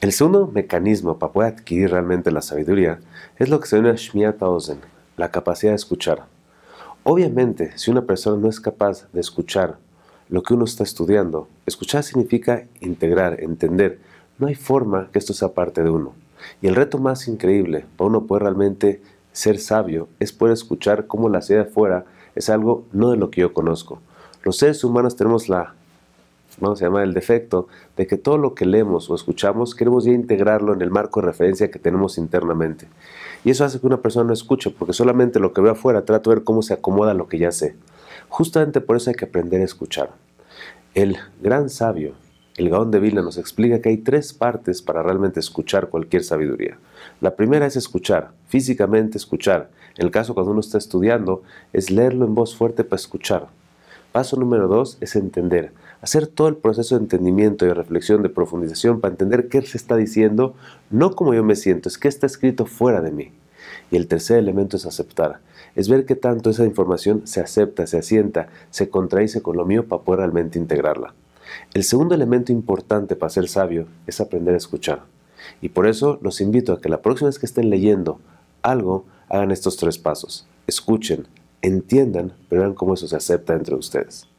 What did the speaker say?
El segundo mecanismo para poder adquirir realmente la sabiduría es lo que se llama Shmiata Ozen, la capacidad de escuchar. Obviamente, si una persona no es capaz de escuchar lo que uno está estudiando, escuchar significa integrar, entender. No hay forma que esto sea parte de uno. Y el reto más increíble para uno poder realmente ser sabio es poder escuchar cómo la ciudad de afuera es algo no de lo que yo conozco. Los seres humanos tenemos la vamos a llamar el defecto, de que todo lo que leemos o escuchamos queremos ya integrarlo en el marco de referencia que tenemos internamente. Y eso hace que una persona no escuche, porque solamente lo que ve afuera trato de ver cómo se acomoda lo que ya sé. Justamente por eso hay que aprender a escuchar. El gran sabio, el Gaón de Vilna, nos explica que hay tres partes para realmente escuchar cualquier sabiduría. La primera es escuchar, físicamente escuchar. En el caso cuando uno está estudiando, es leerlo en voz fuerte para escuchar Paso número dos es entender, hacer todo el proceso de entendimiento, y reflexión, de profundización para entender qué se está diciendo, no como yo me siento, es qué está escrito fuera de mí. Y el tercer elemento es aceptar, es ver qué tanto esa información se acepta, se asienta, se contradice con lo mío para poder realmente integrarla. El segundo elemento importante para ser sabio es aprender a escuchar. Y por eso los invito a que la próxima vez que estén leyendo algo, hagan estos tres pasos. Escuchen, entiendan, vean cómo eso se acepta entre ustedes.